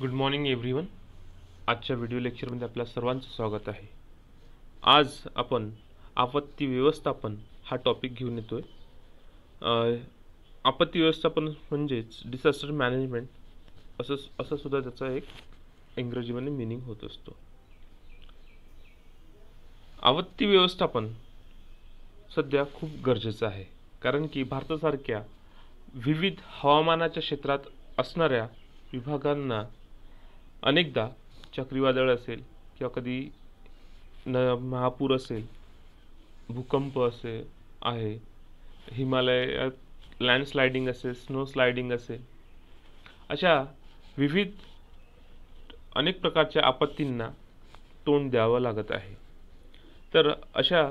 good morning everyone आजच्या video लेक्चरमध्ये आपल्या सर्वांचं स्वागत आहे आज आपण आपत्ती व्यवस्थापन हा टॉपिक घेऊन येतो आहे आपत्ती व्यवस्थापन म्हणजेच डिझास्टर मॅनेजमेंट असं असं सुद्धा त्याचा एक इंग्रजीमध्ये मिनिंग होत असतो आपत्ती व्यवस्थापन सध्या खूप गरजेचं आहे कारण की भारतासारख्या विविध हवामानाच्या क्षेत्रात असणाऱ्या विभागांना अनेकदा चक्रीवादळ असेल किंवा कधी न महापूर असेल भूकंप असे आहे हिमालयात लँडस्लायडिंग असेल स्नो स्लायडिंग असेल अशा विविध अनेक प्रकारच्या आपत्तींना तोंड द्यावं लागत आहे तर अशा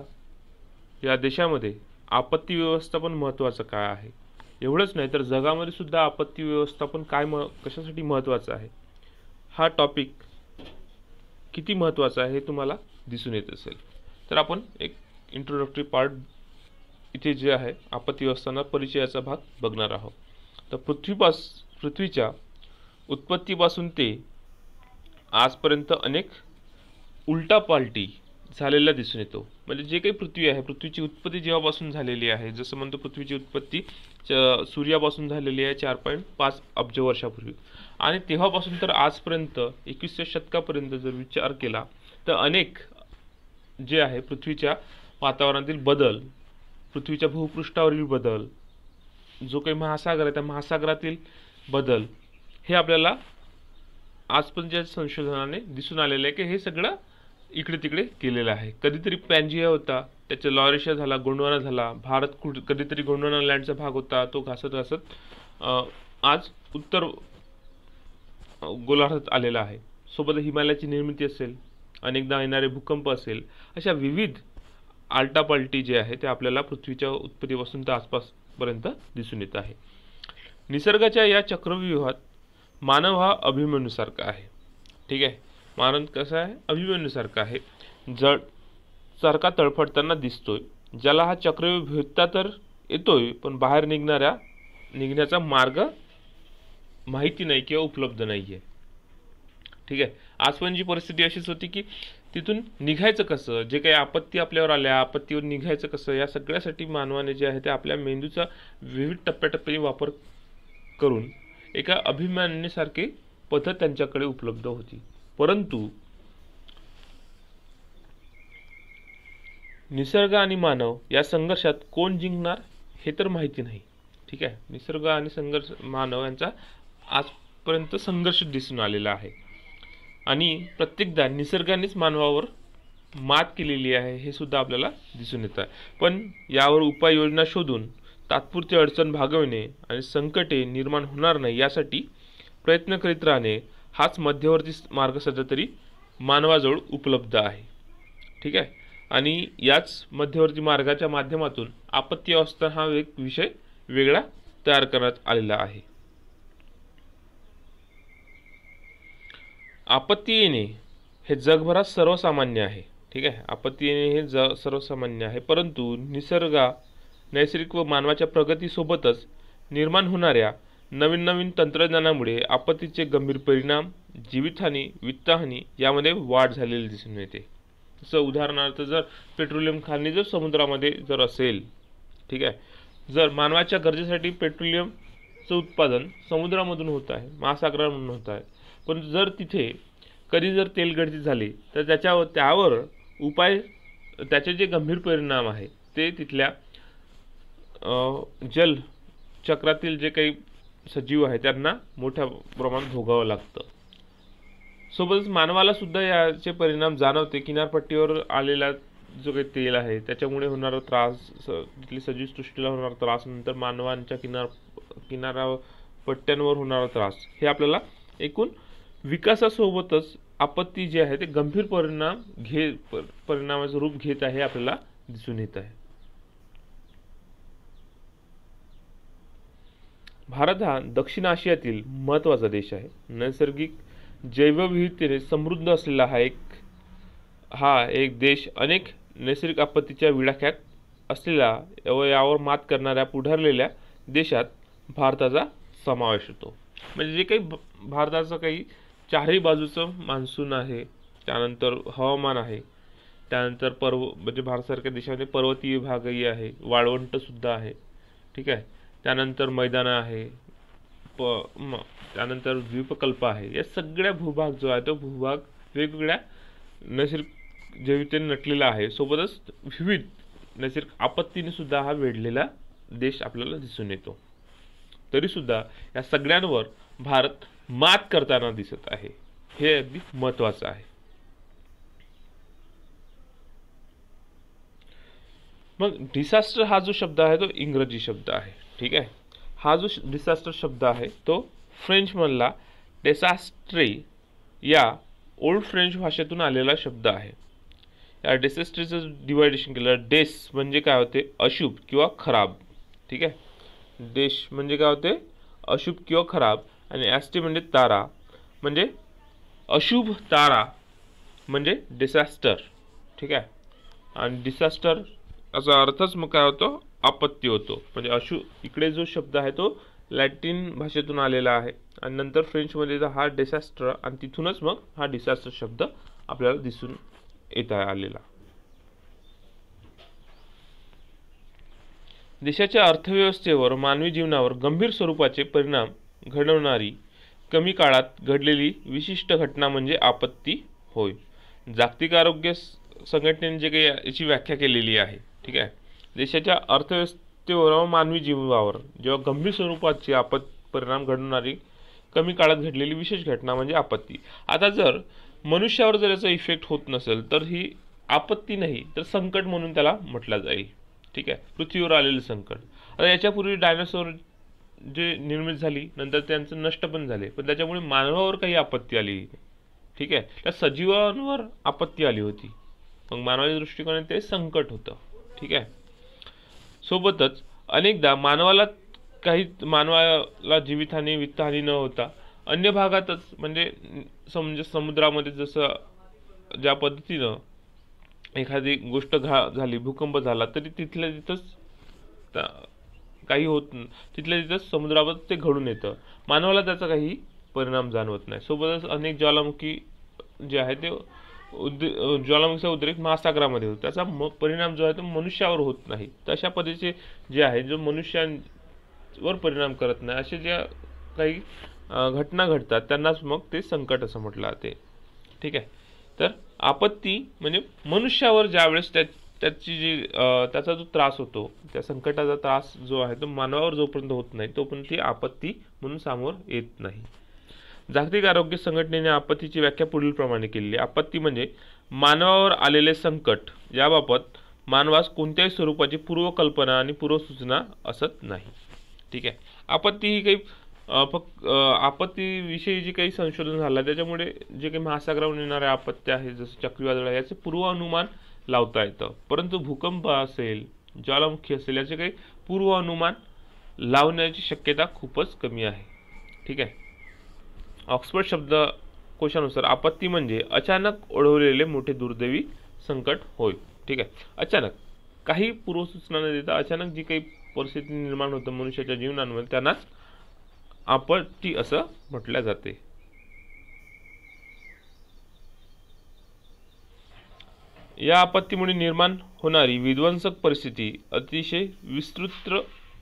या देशामध्ये आपत्ती व्यवस्थापन महत्त्वाचं काय आहे एवढंच नाही तर जगामध्ये सुद्धा आपत्ती व्यवस्थापन काय म कशासाठी महत्त्वाचं आहे हा टॉपिक किती महत्त्वाचा आहे हे तुम्हाला दिसून येत असेल तर आपण एक इंट्रोडक्टरी पार्ट इथे जे आहे आपत्ती व्यवस्थाना परिचयाचा भाग बघणार आहोत तर पृथ्वीपास पृथ्वीच्या उत्पत्तीपासून ते आजपर्यंत अनेक उलटापालटी झालेला दिसून येतो म्हणजे जे काही पृथ्वी आहे पृथ्वीची उत्पत्ती जेव्हापासून झालेली आहे जसं म्हणतो पृथ्वीची उत्पत्ती च सूर्यापासून झालेली आहे चार पॉईंट पाच अब्ज वर्षापूर्वी आणि तेव्हापासून तर आजपर्यंत एकवीसशे शतकापर्यंत जर विचार केला तर अनेक जे आहे पृथ्वीच्या वातावरणातील बदल पृथ्वीच्या भूपृष्ठावरील बदल जो काही महासागर आहे त्या महासागरातील बदल हे आपल्याला आजपर्यंतच्या संशोधनाने दिसून आलेलं आहे की हे सगळं इकडे तिकडे केलेलं आहे कधीतरी पॅन्जिया होता त्याचे लॉरेशिया झाला गोंडवाना झाला भारत कुठ कधीतरी गोंडवाना लँडचा भाग होता तो घासत घासत आज उत्तर गोलार्धात आलेला आहे सोबत हिमालयाची निर्मिती असेल अनेकदा येणारे भूकंप असेल अशा विविध आलटापालटी जे आहे ते आपल्याला पृथ्वीच्या उत्पत्तीपासून तर आसपासपर्यंत दिसून येत आहे निसर्गाच्या या चक्रव्यूहात मानव हा अभिमन्यूसारखा आहे ठीक आहे मानव कसा आहे अभिमन्यूसारखा आहे जड सारखा तळफडताना दिसतोय ज्याला हा चक्रव्यूह भेटता तर येतोय पण बाहेर निघणाऱ्या निघण्याचा मार्ग माहिती नाही किंवा उपलब्ध नाही आहे ठीक आहे जी परिस्थिती अशीच होती की तिथून निघायचं कसं जे काही आपत्ती आपल्यावर आल्या आपत्तीवर निघायचं कसं या सगळ्यासाठी मानवाने जे आहे ते आपल्या मेंदूचा विविध टप्प्याटप्प्याने वापर करून एका अभिमाननेसारखी पद्धत त्यांच्याकडे उपलब्ध होती परंतु निसर्ग आणि मानव या संघर्षात कोण जिंकणार हे तर माहिती नाही ठीक आहे निसर्ग आणि संघर्ष मानव यांचा आजपर्यंत संघर्ष दिसून आलेला आहे आणि प्रत्येकदा निसर्गानेच मानवावर मात केलेली आहे हे सुद्धा आपल्याला दिसून येतं पण यावर उपाययोजना शोधून तात्पुरती अडचण भागवणे आणि संकटे निर्माण होणार नाही यासाठी प्रयत्न करीत राहणे हाच मध्यवर्ती मार्ग सध्या तरी मानवाजवळ उपलब्ध आहे ठीक आहे आणि याच मध्यवर्ती मार्गाच्या माध्यमातून आपत्ती अवस्था हा एक विषय वेगळा तयार करण्यात आलेला आहे आपत्ती येणे हे जगभरात सर्वसामान्य आहे ठीक आहे आपत्ती येणे हे ज सर्वसामान्य आहे परंतु निसर्गा नैसर्गिक व मानवाच्या प्रगतीसोबतच निर्माण होणाऱ्या नवीन नवीन तंत्रज्ञानामुळे आपत्तीचे गंभीर परिणाम जीवितहानी वित्तहानी यामध्ये वाढ झालेली दिसून येते जसं उदाहरणार्थ जर पेट्रोलियम खाणी जर समुद्रामध्ये जर असेल ठीक आहे जर मानवाच्या गरजेसाठी पेट्रोलियमचं उत्पादन समुद्रामधून होत आहे महासागरामधून होत आहे पण जर तिथे कधी जर तेलगळती झाली तर त्याच्या त्यावर उपाय त्याचे जे गंभीर परिणाम आहे ते तिथल्या जल चक्रातील जे काही सजीव आहे त्यांना मोठ्या प्रमाणात भोगावं लागतं सोबतच मानवाला सुद्धा याचे परिणाम जाणवते किनारपट्टीवर आलेला जो काही तेल आहे त्याच्यामुळे होणारा त्रास तिथली सजीव सृष्टीला होणारा त्रास नंतर मानवांच्या किनार किनारा पट्ट्यांवर होणारा त्रास हे आपल्याला एकूण विकासासोबतच आपत्ती जी आहे ते गंभीर परिणाम घे परिणामाचं रूप घेत आहे आपल्याला दिसून येत आहे भारत हा दक्षिण आशियातील महत्त्वाचा देश आहे नैसर्गिक जैवविविधतेने समृद्ध असलेला हा एक हा एक देश अनेक नैसर्गिक आपत्तीच्या विडाख्यात असलेला व यावर मात करणाऱ्या पुढारलेल्या देशात भारताचा समावेश होतो म्हणजे जे काही भारताचं काही चारही बाजूचं मान्सून आहे त्यानंतर हवामान आहे त्यानंतर पर्व म्हणजे भारतासारख्या देशामध्ये पर्वतीय भागही आहे वाळवंटसुद्धा आहे ठीक आहे त्यानंतर मैदानं आहे प म त्यानंतर द्वीपकल्प आहे या सगळ्या भूभाग जो आहे तो भूभाग वेगवेगळ्या नैसर्गिक जैवितेने नटलेला आहे सोबतच विविध नैसर्गिक आपत्तीने सुद्धा हा वेढलेला देश आपल्याला दिसून येतो तरीसुद्धा या सगळ्यांवर भारत मात करताना दिसत आहे हे अगदी महत्वाचं आहे मग डिसास्टर हा जो शब्द आहे तो इंग्रजी शब्द आहे ठीक आहे हा जो डिसास्टर शब्द आहे तो फ्रेंच मधला डेसास्ट्रे या ओल्ड फ्रेंच भाषेतून आलेला शब्द आहे या डेसास्ट्रीचं डिवायडेशन केलं डेस म्हणजे काय होते अशुभ किंवा खराब ठीक आहे डेश म्हणजे काय होते अशुभ किंवा खराब आणि ॲस्टी म्हणजे तारा म्हणजे अशुभ तारा म्हणजे डिसास्टर ठीक आहे आणि डिसास्टर याचा अर्थच मग काय होतो आपत्ती होतो म्हणजे अशु इकडे जो शब्द आहे तो लॅटिन भाषेतून आलेला आहे आणि नंतर फ्रेंचमध्ये हा डिसास्टर आणि तिथूनच मग हा डिसास्टर शब्द आपल्याला दिसून येत आहे आलेला देशाच्या अर्थव्यवस्थेवर मानवी जीवनावर गंभीर स्वरूपाचे परिणाम घडवणारी कमी काळात घडलेली विशिष्ट घटना म्हणजे आपत्ती होय जागतिक आरोग्य संघटनेने जे काही याची व्याख्या केलेली आहे ठीक आहे देशाच्या अर्थव्यवस्थेवर मानवी जीवावर जेव्हा गंभीर स्वरूपाची आपत् परिणाम घडवणारी कमी काळात घडलेली विशेष घटना म्हणजे आपत्ती आता जर मनुष्यावर जर याचा इफेक्ट होत नसेल तर ही आपत्ती नाही तर संकट म्हणून त्याला म्हटलं जाईल ठीक आहे पृथ्वीवर आलेलं संकट आता याच्यापूर्वी डायनासोर जे निर्मित झाली नंतर त्यांचं नष्ट पण झाले पण त्याच्यामुळे मानवावर काही आपत्ती आली ठीक आहे त्या सजीवांवर आपत्ती आली होती मग मानवाच्या दृष्टिकोनाने ते संकट होतं ठीक आहे सोबतच अनेकदा मानवाला काही मानवाला जीवितहानी वित्तहानी न होता अन्य भागातच म्हणजे समजे समुद्रामध्ये जसं ज्या पद्धतीनं एखादी गोष्ट घा झाली भूकंप झाला तरी तिथल्या तिथंच काही होत तिथल्या तिथं समुद्रावर ते घडून येतं मानवाला त्याचा काही परिणाम जाणवत नाही सोबतच अनेक ज्वालामुखी जे आहे ते उद्रे ज्वालामुखीचा उद्रेक महासागरामध्ये होतो त्याचा म परिणाम जो आहे तो मनुष्यावर होत नाही तर अशा पद्धतीचे जे आहे जो मनुष्यांवर परिणाम करत नाही असे ज्या काही घटना घडतात त्यांनाच मग ते संकट असं म्हटलं जाते ठीक आहे तर आपत्ती म्हणजे मनुष्यावर ज्यावेळेस त्या त्याची जी त्याचा जो त्रास होतो त्या संकटाचा त्रास जो आहे तो मानवावर जोपर्यंत होत नाही तोपर्यंत ती आपत्ती म्हणून सामोर येत नाही जागतिक आरोग्य संघटनेने आपत्तीची व्याख्या पुढील प्रमाणे केलेली आपत्ती म्हणजे मानवावर आलेले संकट याबाबत मानवास कोणत्याही स्वरूपाची पूर्वकल्पना आणि पूर्वसूचना असत नाही ठीक आहे आपत्ती ही काही फक्त आपत्तीविषयी जी काही संशोधन झालं त्याच्यामुळे जे काही महासागरावर येणाऱ्या आपत्त्या आहेत जसं चक्रीवादळ आहे याचे अनुमान लावता येतं परंतु भूकंप असेल ज्वालामुखी असेल याचे काही पूर्व अनुमान लावण्याची शक्यता खूपच कमी आहे ठीक आहे ऑक्सफर्ड शब्द कोशानुसार आपत्ती म्हणजे अचानक ओढवलेले मोठे दुर्दैवी संकट होय ठीक आहे अचानक काही पूर्वसूचना न देता अचानक जी काही परिस्थिती निर्माण होतं मनुष्याच्या जीवनांमध्ये त्यांनाच आपत्ती असं म्हटलं जाते या आपत्तीमुळे निर्माण होणारी विध्वंसक परिस्थिती अतिशय विस्तृत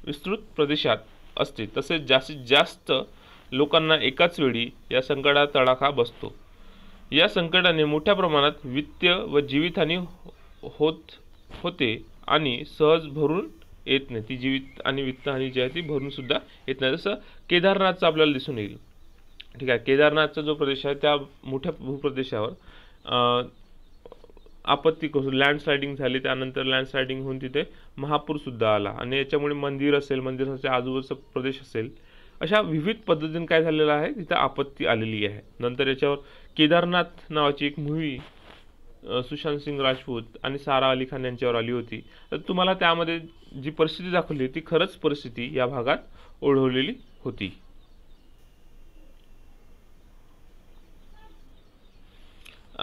विस्तृत प्रदेशात असते तसेच जास्तीत जास्त लोकांना एकाच वेळी या संकटात तडाखा बसतो या संकटाने मोठ्या प्रमाणात वित्त व जीवितहानी होत होते आणि सहज भरून येत नाही ती जीवित आणि वित्तहानी जी आहे ती सुद्धा येत नाही जसं केदारनाथचं आपल्याला दिसून येईल ठीक आहे केदारनाथचा जो प्रदेश आहे त्या मोठ्या भूप्रदेशावर आपत्ती कसं लँडस्लायडिंग झाली त्यानंतर लँडस्लायडिंग होऊन तिथे महापूरसुद्धा आला आणि याच्यामुळे मंदिर असेल मंदिराच्या आजूबाजूचा प्रदेश असेल अशा विविध पद्धतीने काय झालेलं आहे तिथं आपत्ती आलेली आहे नंतर याच्यावर केदारनाथ नावाची एक मूव्ही सुशांत सिंग राजपूत आणि सारा अली खान यांच्यावर आली होती तर तुम्हाला त्यामध्ये जी परिस्थिती दाखवली ती खरंच परिस्थिती या भागात ओढवलेली होती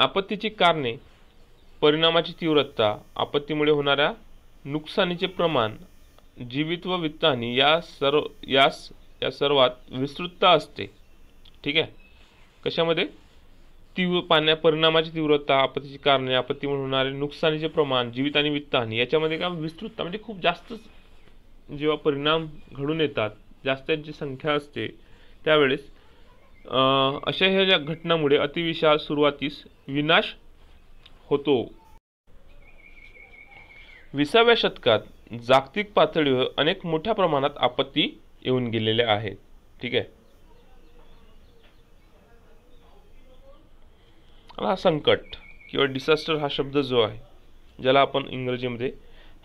आपत्तीची कारणे परिणामाची तीव्रता आपत्तीमुळे होणाऱ्या नुकसानीचे प्रमाण जीवित व वित्तहानी या सर्व यास या सर्वात विस्तृतता असते ठीक आहे कशामध्ये तीव्र पाण्या परिणामाची तीव्रता आपत्तीची कारणे आपत्तीमुळे होणारे नुकसानीचे प्रमाण जीवित आणि वित्तहानी याच्यामध्ये काय विस्तृतता म्हणजे खूप जास्तच जेव्हा परिणाम घडून येतात जास्त यांची संख्या असते त्यावेळेस अशा ह्या ज्या घटनामुळे अतिविशाल सुरुवातीस विनाश होतो विसाव्या शतकात जागतिक पातळीवर अनेक मोठ्या प्रमाणात आपत्ती येऊन गेलेल्या आहेत ठीक आहे हा संकट किंवा डिसास्टर हा शब्द जो आहे ज्याला आपण इंग्रजीमध्ये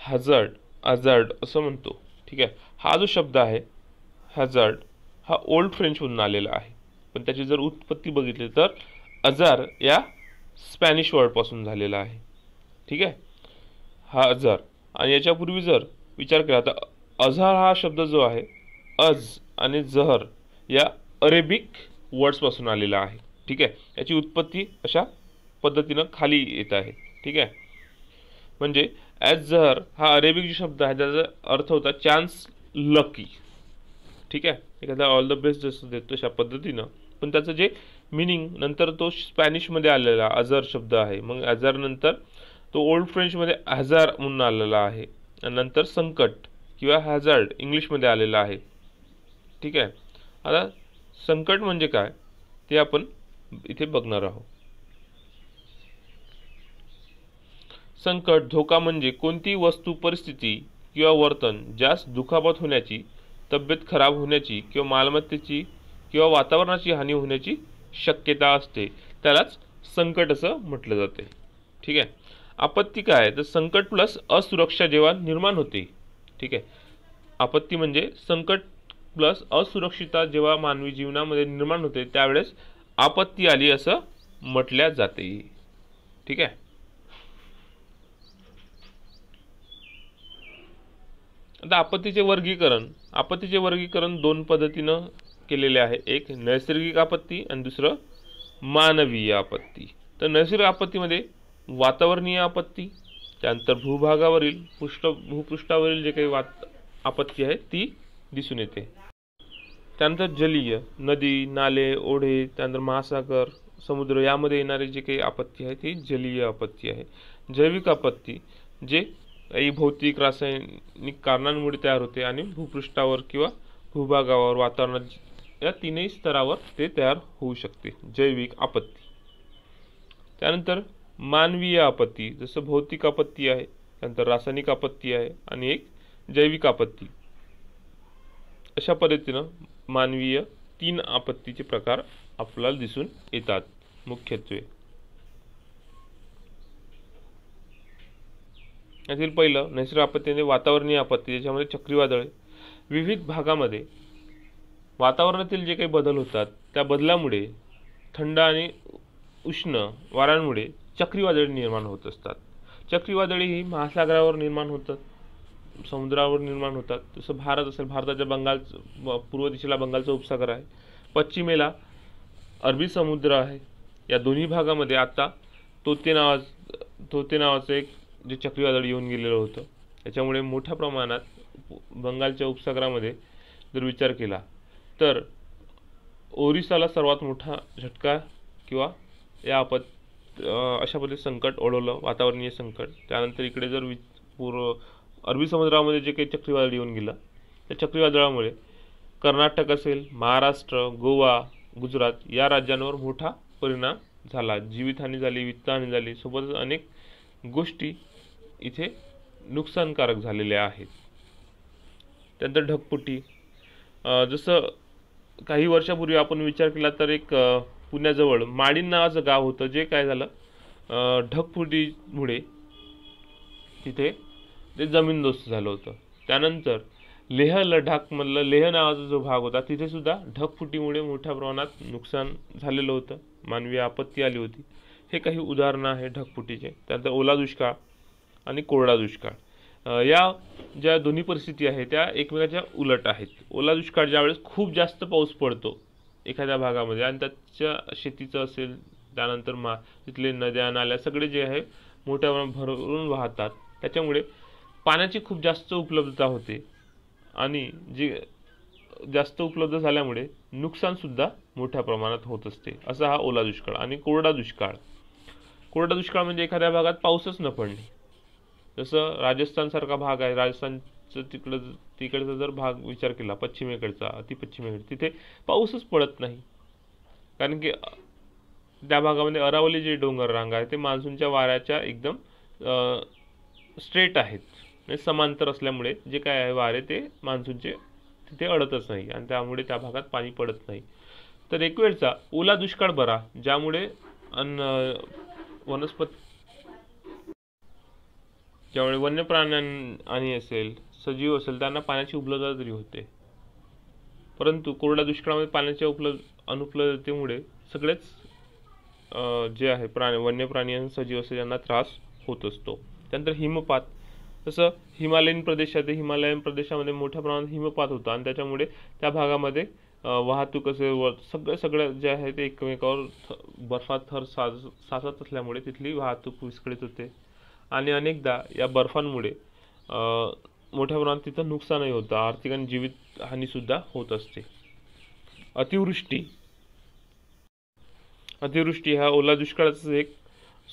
हजार्ड अजार्ड असं म्हणतो ठीक आहे हा जो शब्द आहे हजार्ड हा ओल्ड फ्रेंचमधून आलेला आहे पण त्याची जर उत्पत्ती बघितली तर अजार या स्पॅनिश वर्डपासून झालेला आहे ठीक आहे हा अझार आणि याच्यापूर्वी जर विचार केला तर अझर हा शब्द जो आहे अज आणि जहर या अरेबिक वर्ड्सपासून आलेला आहे ठीक आहे याची उत्पत्ती अशा पद्धतीनं खाली येत आहे ठीक आहे म्हणजे ॲज जहर हा अरेबिक जो शब्द आहे त्याचा अर्थ होता चान्स लकी ठीक आहे एखादा ऑल द बेस्ट जसं देतो अशा पद्धतीनं पण त्याचं जे मिनिंग नंतर तो स्पॅनिशमध्ये आलेला अझर शब्द आहे मग नंतर तो ओल्ड फ्रेंचमध्ये हझार म्हणून आलेला आहे नंतर संकट किंवा हॅझार्ड इंग्लिशमध्ये आलेला आहे ठीक आहे आता संकट म्हणजे काय ते आपण इथे बघणार आहोत संकट धोका म्हणजे कोणती वस्तू परिस्थिती किंवा वर्तन ज्यास दुखापत होण्याची तब्येत खराब होण्याची किंवा मालमत्तेची किंवा वातावरणाची हानी होण्याची शक्यता असते त्यालाच संकट असं म्हटलं जाते ठीक आहे आपत्ती काय तर संकट प्लस असुरक्षा जेव्हा निर्माण होते ठीक आहे आपत्ती म्हणजे संकट प्लस असुरक्षितता जेव्हा मानवी जीवनामध्ये निर्माण होते त्यावेळेस आपत्ती आली असं म्हटल्या जाते ठीक आहे आता आपत्तीचे वर्गीकरण आपत्तीचे वर्गीकरण दोन पद्धतीनं केलेले आहे एक नैसर्गिक आपत्ती आणि दुसरं मानवीय आपत्ती तर नैसर्गिक आपत्तीमध्ये वातावरणीय आपत्ती त्यानंतर भूभागावरील पृष्ठ भूपृष्ठावरील जे काही वात आपत्ती आहे ती दिसून येते त्यानंतर जलीय नदी नाले ओढे त्यानंतर महासागर समुद्र यामध्ये येणारी जी काही आपत्ती आहे ती जलीय आपत्ती आहे जैविक आपत्ती जे काही भौतिक रासायनिक कारणांमुळे तयार होते आणि भूपृष्ठावर किंवा भूभागावर वातावरणात या तीनही स्तरावर ते तयार होऊ शकते जैविक आपत्ती त्यानंतर मानवीय आपत्ती जसं भौतिक आपत्ती आहे त्यानंतर रासायनिक आपत्ती आहे आणि एक जैविक आपत्ती अशा पद्धतीनं मानवीय तीन आपत्तीचे प्रकार आपल्याला दिसून येतात मुख्यत्वे यातील पहिलं नैसर्गिक आपत्ती म्हणजे वातावरणीय आपत्ती ज्याच्यामध्ये चक्रीवादळ विविध भागामध्ये वातावरणातील जे काही बदल होतात त्या बदलामुळे थंड आणि उष्ण वाऱ्यांमुळे चक्रीवादळे निर्माण होत असतात चक्रीवादळे ही महासागरावर निर्माण होतात समुद्रावर निर्माण होतात जसं भारत असेल भारताच्या बंगाल पूर्व दिशेला बंगालचा उपसागर आहे पश्चिमेला अरबी समुद्र आहे या दोन्ही भागामध्ये आता तोते नावाज तोते नावाचं एक जे चक्रीवादळ येऊन गेलेलं होतं त्याच्यामुळे मोठ्या प्रमाणात बंगालच्या उपसागरामध्ये जर विचार केला तर ओरिसाला सर्वात मोठा झटका किंवा या आपत अशा पद्धती संकट ओढवलं वातावरणीय संकट त्यानंतर इकडे जर वि पूर्व अरबी समुद्रामध्ये जे काही चक्रीवादळ येऊन गेलं त्या चक्रीवादळामुळे कर्नाटक असेल महाराष्ट्र गोवा गुजरात या राज्यांवर मोठा परिणाम झाला जीवितहानी झाली वित्तहानी झाली सोबतच अनेक गोष्टी इथे नुकसानकारक झालेल्या आहेत त्यानंतर ढगपुटी जसं काही वर्षापूर्वी आपण विचार केला तर एक पुण्याजवळ माळीण नावाचं गाव होतं जे काय झालं ढगफुटीमुळे तिथे ते जमीनदोस्त झालं होतं त्यानंतर लेह लडाखमधलं लेह नावाचा जो भाग होता तिथेसुद्धा ढगफुटीमुळे मोठ्या प्रमाणात नुकसान झालेलं होतं मानवी आपत्ती आली होती हे काही उदाहरणं आहे ढगफुटीचे त्यानंतर ओला दुष्काळ आणि कोरडा दुष्काळ या ज्या दोन्ही परिस्थिती आहे त्या एकमेकाच्या उलट आहेत ओला दुष्काळ वेळेस खूप जास्त पाऊस पडतो एखाद्या भागामध्ये आणि त्याच्या शेतीचं असेल त्यानंतर मा तिथले नद्या नाल्या सगळे जे आहे मोठ्या प्रमाणात भरून वाहतात त्याच्यामुळे पाण्याची खूप जास्त उपलब्धता होते आणि जे जास्त उपलब्ध झाल्यामुळे नुकसानसुद्धा मोठ्या प्रमाणात होत असते असा हा ओला दुष्काळ आणि कोरडा दुष्काळ कोरडा दुष्काळ म्हणजे एखाद्या भागात पाऊसच न पडणे जसं राजस्थानसारखा भाग आहे राजस्थानचं तिकडं तिकडचा जर भाग विचार केला पश्चिमेकडचा अतिपश्चिमेकडे तिथे पाऊसच पडत नाही कारण की त्या भागामध्ये अरावली जे डोंगर रांग आहे ते मान्सूनच्या वाऱ्याच्या एकदम स्ट्रेट आहेत म्हणजे समांतर असल्यामुळे जे काय आहे वारे ते मान्सूनचे तिथे अडतच नाही आणि त्यामुळे त्या भागात पाणी पडत नाही तर एक वेळचा ओला दुष्काळ बरा ज्यामुळे अन्न वनस्पती ज्यामुळे वन्य प्राण्यांनी असेल सजीव असेल त्यांना पाण्याची उपलब्धता तरी होते परंतु कोरड्या दुष्काळामध्ये पाण्याच्या उपलब्ध अनुपलब्धतेमुळे सगळेच जे आहे प्राणी वन्य प्राणी आणि सजीव असेल यांना त्रास होत असतो त्यानंतर हिमपात जसं हिमालयीन प्रदेशात हिमालयीन प्रदेशामध्ये मोठ्या प्रमाणात हिमपात होता आणि त्याच्यामुळे त्या भागामध्ये वाहतूक असेल व सगळं सगळं जे आहे ते एकमेकावर बर्फात थर साज साचत असल्यामुळे तिथली वाहतूक विस्कळीत होते आणि अनेकदा या बर्फांमुळे मोठ्या प्रमाणात तिथं नुकसानही होतं आर्थिक आणि जीवित हानीसुद्धा होत असते अतिवृष्टी अतिवृष्टी हा ओला दुष्काळाचं एक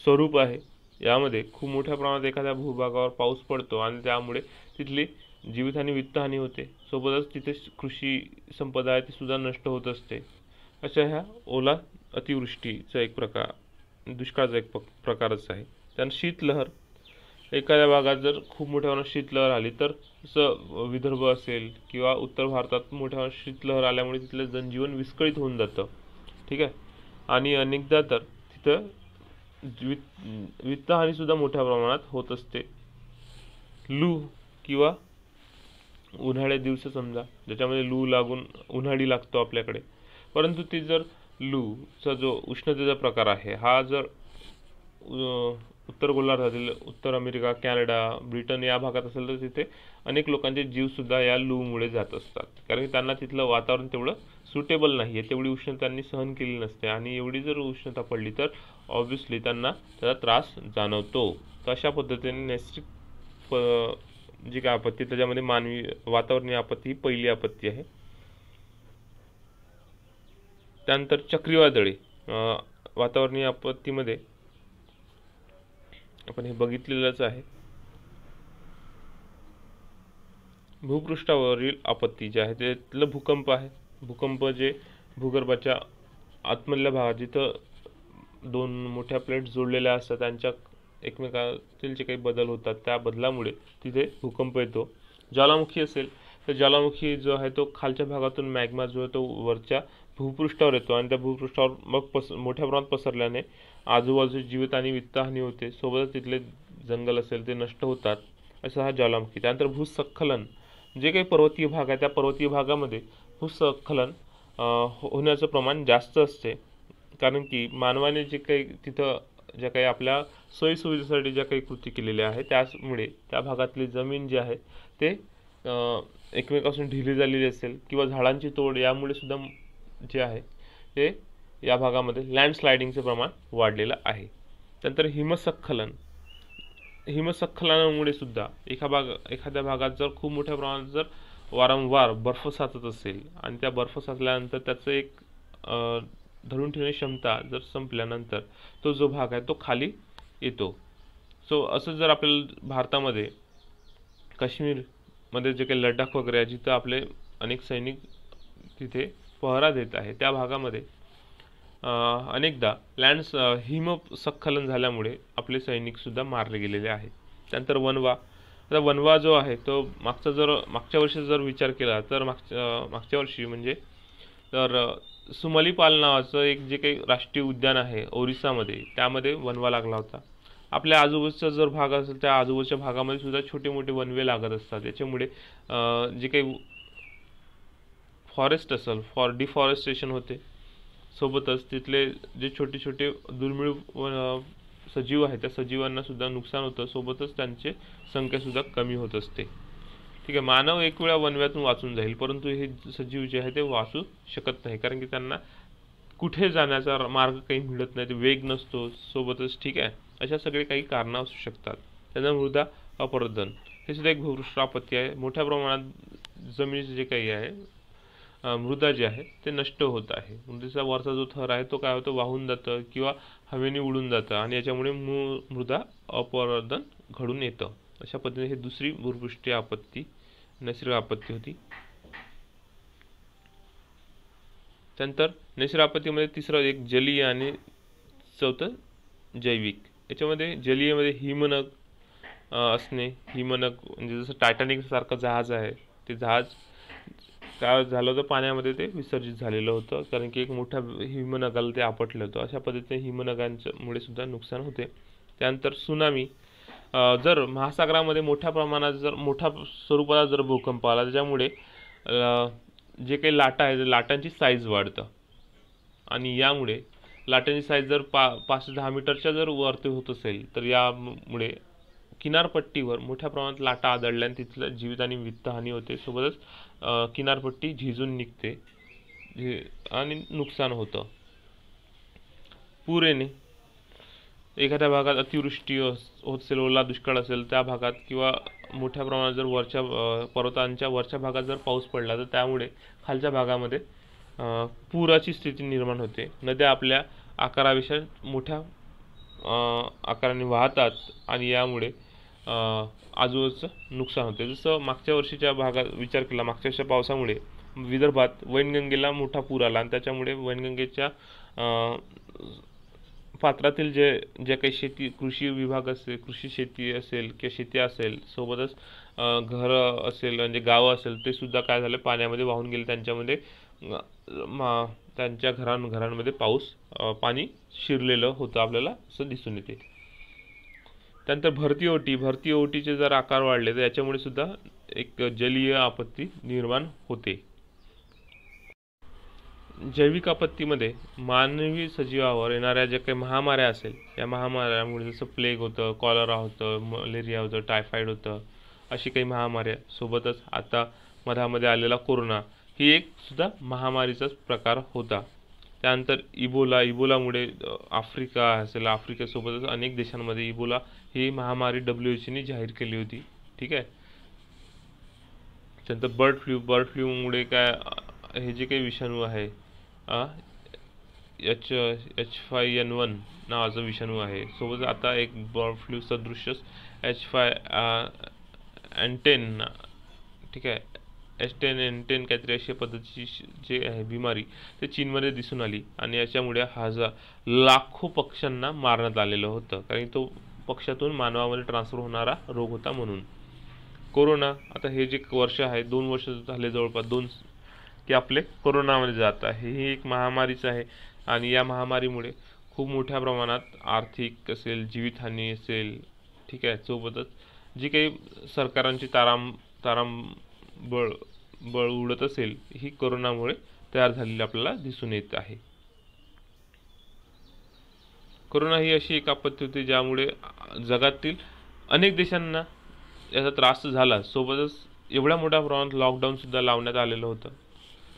स्वरूप आहे यामध्ये खूप मोठ्या प्रमाणात एखाद्या भूभागावर पाऊस पडतो आणि त्यामुळे तिथली जीवितहानी वित्तहानी होते सोबतच तिथे कृषी संपदा आहे तीसुद्धा नष्ट होत असते अशा ह्या ओला अतिवृष्टीचा एक प्रकार दुष्काळाचा एक प्रकारच आहे त्यानं शीतलहर एखाद्या भागात जर खूप मोठ्या प्रमाणात शीतलहर आली तर जसं विदर्भ असेल किंवा उत्तर भारतात मोठ्या प्रमाणात शीतलहर आल्यामुळे तिथलं जनजीवन विस्कळीत होऊन जातं ठीक आहे आणि अनेकदा तर तिथं वित वित्तहानीसुद्धा मोठ्या प्रमाणात होत असते लू किंवा उन्हाळ्या दिवस समजा ज्याच्यामध्ये लू लागून उन्हाळी लागतो आपल्याकडे परंतु ती जर लूचा जो उष्णतेचा प्रकार आहे हा जर उत्तर गोलार्धातील उत्तर अमेरिका कॅनडा ब्रिटन या भागात असेल तर तिथे अनेक लोकांचे जीवसुद्धा या लूमुळे जात असतात कारण की त्यांना तिथलं वातावरण तेवढं सुटेबल नाही आहे तेवढी उष्णता त्यांनी सहन केली नसते आणि एवढी जर उष्णता पडली तर ऑब्व्हियसली त्यांना त्याचा त्रास जाणवतो तर अशा पद्धतीने नैसर्गिक प जी काय आपत्ती त्याच्यामध्ये मानवी वातावरणीय आपत्ती ही पहिली आपत्ती आहे त्यानंतर चक्रीवादळे वातावरणीय आपत्तीमध्ये आपण हे बघितलेलंच आहे भूपृष्ठावरील आपत्ती जे आहे त्यातलं भूकंप आहे भूकंप जे भूगर्भाच्या आतमधल्या भागात जिथं दोन मोठ्या प्लेट जोडलेल्या असतात त्यांच्या एकमेकातील जे काही बदल होतात त्या बदलामुळे तिथे भूकंप येतो ज्वालामुखी असेल तर ज्वालामुखी जो आहे तो खालच्या भागातून मॅग्मा जो आहे तो वरच्या भूपृष्ठावर येतो आणि त्या भूपृष्ठावर मग पस मोठ्या प्रमाणात पसरल्याने आजूबाजू जीवित आणि वित्तहानी होते सोबतच तिथले जंगल असेल ते नष्ट होतात असा हा ज्वालामुखी त्यानंतर भूस्खलन जे काही पर्वतीय भाग आहे त्या पर्वतीय भागामध्ये भूस्खलन हो, होण्याचं प्रमाण जास्त असते कारण की मानवाने जे काही तिथं ज्या काही आपल्या सोयीसुविधेसाठी ज्या काही कृती केलेल्या आहे त्याचमुळे त्या भागातली जमीन जी आहे ते एकमेकापासून ढिली झालेली असेल किंवा झाडांची तोड यामुळे सुद्धा जे आहे ते या भागामध्ये लँडस्लायडिंगचं प्रमाण वाढलेलं आहे त्यानंतर हिमसखलन हिमसखलनामुळे सुद्धा एका भाग एखाद्या भागात जर खूप मोठ्या प्रमाणात जर वारंवार बर्फ साचत असेल आणि त्या बर्फ साचल्यानंतर त्याचं एक धरून ठेवण्याची क्षमता जर संपल्यानंतर तो जो भाग आहे तो खाली येतो सो असं जर आपल्याला भारतामध्ये काश्मीरमध्ये जे काही लडाख वगैरे आहे जिथं आपले अनेक सैनिक तिथे पहरा देत आहे त्या भागामध्ये अनेकदा लँड्स हिमसखलन झाल्यामुळे आपले सैनिकसुद्धा मारले गेलेले आहेत त्यानंतर वनवा आता वनवा जो आहे तो मागचा जर मागच्या वर्षी जर विचार केला तर मागच्या मागच्या वर्षी म्हणजे तर सुमलीपाल नावाचं एक जे काही राष्ट्रीय उद्यान आहे ओरिसामध्ये त्यामध्ये वनवा लागला होता आपल्या आजूबाजूचा जर भाग असेल त्या आजूबाजूच्या भागामध्ये सुद्धा छोटे मोठे वनवे लागत असतात याच्यामुळे जे काही फॉरेस्ट असेल फॉर डिफॉरेस्टेशन होते सोबतच तिथले जे छोटे छोटे दुर्मिळ सजीव आहेत त्या सजीवांना सुद्धा नुकसान होतं सोबतच त्यांचे संख्यासुद्धा कमी होत असते ठीक आहे मानव एक वेळा वनव्यातून वाचून जाईल परंतु हे सजीव जे आहे ते वाचू शकत नाही कारण की त्यांना कुठे जाण्याचा मार्ग काही मिळत नाही वेग नसतो सोबतच ठीक आहे अशा सगळे काही कारणं असू शकतात त्यांना मृदा अपरदन हे सुद्धा एक भूपृष्ठ आपत्ती आहे मोठ्या प्रमाणात जमिनीचे जे काही आहे मृदा जे आहे ते नष्ट होत आहे मृदेचा वरचा जो थर आहे तो काय होतो वाहून जातं किंवा हवेने उडून जातं आणि याच्यामुळे मू मृदा अपवर्धन घडून येतं अशा पद्धतीने ही दुसरी भूपृष्ठी आपत्ती नैसर्गिक आपत्ती होती त्यानंतर नैसर्गिक आपत्तीमध्ये तिसरं एक जलीय आणि चौथं जैविक याच्यामध्ये जलीयमध्ये हिमनग असणे हिमनग म्हणजे जसं सारखं जहाज आहे ते जहाज काय झालं होतं पाण्यामध्ये ते विसर्जित झालेलं होतं कारण की एक मोठ्या हिमनगाला ते आपटलं होतं अशा पद्धतीने हिमनगांच्यामुळे सुद्धा नुकसान होते त्यानंतर सुनामी जर महासागरामध्ये मोठ्या प्रमाणात जर मोठ्या स्वरूपाला जर भूकंप आला त्याच्यामुळे जे काही लाटा आहे लाटांची साईज वाढतं आणि यामुळे लाटांची साईज जर पा पाचशे दहा मीटरच्या जर वरती होत असेल तर यामुळे किनारपट्टीवर मोठ्या प्रमाणात लाटा आदळल्याने तिथलं जीवित आणि वित्तहानी होते सोबतच किनारपट्टी झिजून निघते आणि नुकसान होतं पूर एखाद्या भागात अतिवृष्टी होत असेल ओला दुष्काळ असेल त्या भागात किंवा मोठ्या प्रमाणात जर वरच्या पर्वतांच्या वरच्या भागात जर पाऊस पडला तर त्यामुळे खालच्या भागामध्ये पुराची स्थिती निर्माण होते नद्या आपल्या आकाराविषयी मोठ्या आकाराने वाहतात आणि यामुळे आजूबाजूचं नुकसान होते जसं मागच्या वर्षीच्या भागात विचार केला मागच्या वर्षीच्या पावसामुळे विदर्भात वैनगंगेला मोठा पूर आला आणि त्याच्यामुळे वैनगंगेच्या पात्रातील जे जे काही शेती कृषी विभाग असेल कृषी शेती असेल किंवा शेती असेल सोबतच घरं असेल म्हणजे गावं असेल ते सुद्धा काय झालं पाण्यामध्ये वाहून गेले त्यांच्यामध्ये मा त्यांच्या घरां घरांमध्ये पाऊस पाणी शिरलेलं होतं आपल्याला असं दिसून येते त्यानंतर भरती ओटी भरती ओटीचे जर आकार वाढले तर याच्यामुळे सुद्धा एक जलीय आपत्ती निर्माण होते जैविक आपत्तीमध्ये मानवी सजीवावर येणाऱ्या ज्या काही महामाऱ्या असेल या महामाऱ्यामुळे जसं प्लेग होतं कॉलरा होतं मलेरिया होतं टायफॉईड होतं अशी काही महामाऱ्या सोबतच आता मधामध्ये आलेला कोरोना ही एक सुद्धा महामारीचाच प्रकार होता त्यानंतर इबोला इबोलामुळे आफ्रिका असेल आफ्रिकेसोबतच अनेक देशांमध्ये इबोला ही महामारी डब्ल्यू एच जाहीर केली होती ठीक आहे त्यानंतर बर्ड फ्लू बर्ड फ्लूमुळे काय हे जे काही विषाणू आहे H H five N one नावाचा विषाणू आहे सोबत आता एक बर्ड फ्लू सदृश एच फाय अँटेन ठीक आहे एस एन टेन काहीतरी अशा पद्धतीची जे आहे बिमारी ते चीनमध्ये दिसून आली आणि याच्यामुळे हजार लाखो पक्ष्यांना मारण्यात आलेलं होतं कारण तो पक्षातून मानवामध्ये ट्रान्सफर होणारा रोग होता म्हणून कोरोना आता हे जे वर्ष आहे दोन वर्ष झाले जवळपास दोन की आपले कोरोनामध्ये जात आहे ही एक महामारीच आहे आणि या महामारीमुळे खूप मोठ्या प्रमाणात आर्थिक असेल जीवितहानी असेल ठीक आहे सोबतच जी काही सरकारांची ताराम तारांबळ बळ उडत असेल ही कोरोनामुळे तयार झालेली आपल्याला दिसून येत आहे कोरोना ही अशी एक आपत्ती होती ज्यामुळे जगातील अनेक देशांना याचा त्रास झाला सोबतच एवढ्या मोठ्या प्रमाणात लॉकडाऊनसुद्धा लावण्यात आलेलं होतं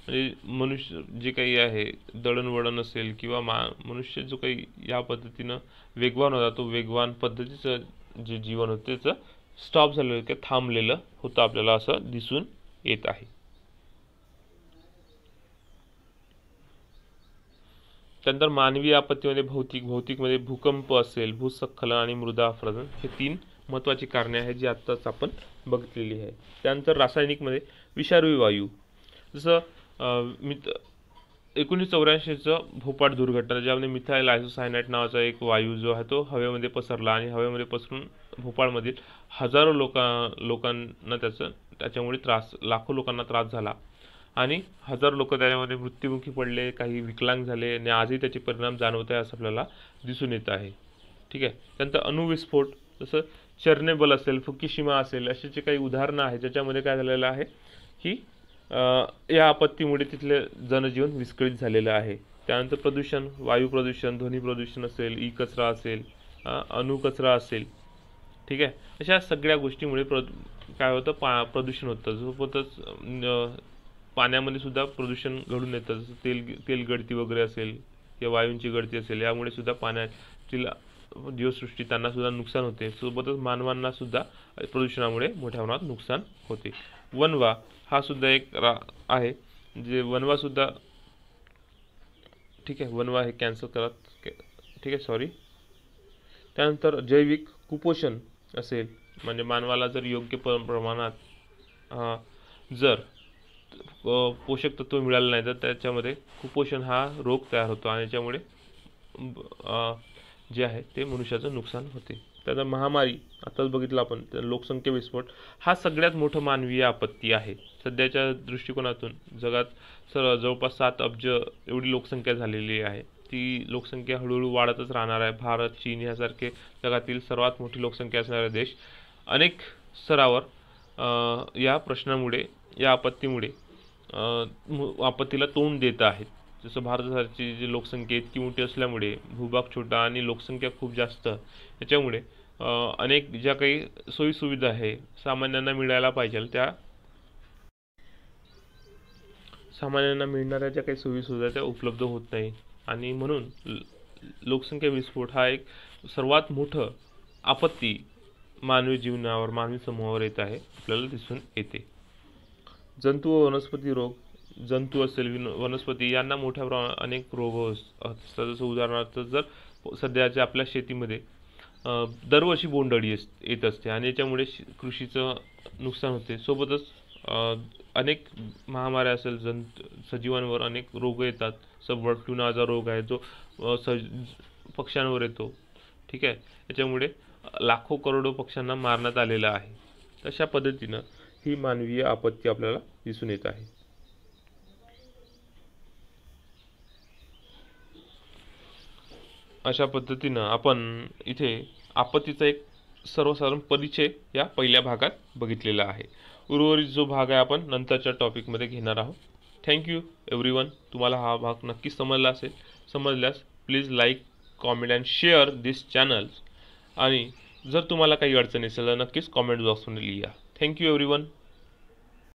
म्हणजे मनुष्य जे काही आहे दळणवळण असेल किंवा मा मनुष्य जो काही या पद्धतीनं वेगवान होता तो वेगवान पद्धतीचं जे जीवन होतं त्याचं स्टॉप झालेलं किंवा थांबलेलं होतं आपल्याला असं दिसून येत आहे त्यानंतर मानवी आपत्तीमध्ये भौतिक भौतिकमध्ये भूकंप असेल भूसखलन आणि मृदा अपरदन हे तीन महत्त्वाची कारणे आहेत जी आत्ताच आपण बघितलेली आहे त्यानंतर रासायनिकमध्ये विषारी वायू जसं मित एकोणीस चौऱ्याऐंशीचं भोपाळ दुर्घटना ज्यामध्ये मिथाईल आयसोसायनाइट नावाचा एक वायू जो आहे तो हवेमध्ये पसरला आणि हवेमध्ये पसरून भोपाळमधील हजारो लोकां लोकांना त्याचं त्याच्यामुळे त्रास लाखो लोकांना त्रास झाला आणि हजारो लोक त्याच्यामध्ये मृत्युमुखी पडले काही विकलांग झाले आणि आजही त्याचे परिणाम जाणवत आहे असं आपल्याला दिसून येत आहे ठीक आहे त्यानंतर अणुविस्फोट जसं चर्नेबल असेल फुकिशिमा असेल असे जे काही उदाहरणं आहे ज्याच्यामध्ये काय झालेलं आहे की या आपत्तीमुळे तिथले जनजीवन विस्कळीत झालेलं आहे त्यानंतर प्रदूषण वायू प्रदूषण ध्वनी प्रदूषण असेल ई कचरा असेल अणुकचरा असेल ठीक आहे अशा सगळ्या गोष्टीमुळे प्र काय होतं पा प्रदूषण होतं सोबतच पाण्यामध्ये सुद्धा प्रदूषण घडून येतं जसं तेल तेल गळती वगैरे असेल किंवा वायूंची गळती असेल यामुळे सुद्धा पाण्यातील जीवसृष्टी त्यांना सुद्धा नुकसान होते सोबतच मानवांना सुद्धा प्रदूषणामुळे मोठ्या प्रमाणात नुकसान होते वनवा हा सुद्धा एक रा आहे जे वनवा सुद्धा ठीक आहे वनवा हे कॅन्सल करत ठीक आहे सॉरी त्यानंतर जैविक कुपोषण असेल म्हणजे मानवाला जर योग्य प प्रमाणात जर पोषक तत्व मिळालं नाही तर त्याच्यामध्ये कुपोषण हा रोग तयार होतो आणि त्यामुळे जे आहे ते मनुष्याचं नुकसान होते त्याचा महामारी आताच बघितलं आपण लोकसंख्या विस्फोट हा सगळ्यात मोठं मानवीय आपत्ती आहे सध्याच्या दृष्टिकोनातून जगात सर जवळपास सात अब्ज एवढी लोकसंख्या झालेली आहे ती लोकसंख्या हळूहळू वाढतच राहणार आहे भारत चीन यासारखे जगातील सर्वात मोठी लोकसंख्या असणारे देश अनेक स्तरावर या प्रश्नामुळे या आपत्तीमुळे आपत्तीला तोंड देत आहेत जसं भारताची जी लोकसंख्या इतकी मोठी असल्यामुळे भूभाग छोटा आणि लोकसंख्या खूप जास्त याच्यामुळे अनेक ज्या काही सोयीसुविधा आहे सामान्यांना मिळायला पाहिजे त्या सामान्यांना मिळणाऱ्या ज्या काही सोयीसुविधा त्या उपलब्ध होत नाही आणि म्हणून लोकसंख्या विस्फोट हा एक सर्वात मोठं आपत्ती मानवी जीवनावर मानवी समूहावर येत आहे आपल्याला दिसून येते जंतू व वनस्पती रोग जंतू असेल विन वनस्पती यांना मोठ्या प्रमाणात अनेक रोग असतात जसं उदाहरणार्थ जर सध्याच्या आपल्या शेतीमध्ये दरवर्षी बोंडअळी येत असते आणि याच्यामुळे कृषीचं नुकसान होते सोबतच अनेक महामाऱ्या असेल जंत सजीवांवर अनेक रोग येतात सब फ्लू नावाचा रोग आहे जो सज पक्ष्यांवर येतो ठीक आहे याच्यामुळे लाखो करोडो पक्ष्यांना मारण्यात आलेलं आहे तशा पद्धतीनं ही मानवीय आपत्ती आपल्याला दिसून येत आहे अशा पद्धतीनं आपण इथे आपत्तीचा एक सर्वसाधारण परिचय या पहिल्या भागात बघितलेला आहे उर्वरित जो भाग आहे आपण नंतरच्या टॉपिकमध्ये घेणार आहोत थँक्यू वन तुम्हाला हा भाग नक्कीच समजला असेल समजल्यास please like comment and share this channel आणि जर तुम्हाला काही अडचण असेल तर नक्कीच कॉमेंट बॉक्समध्ये लिहा थँक्यू वन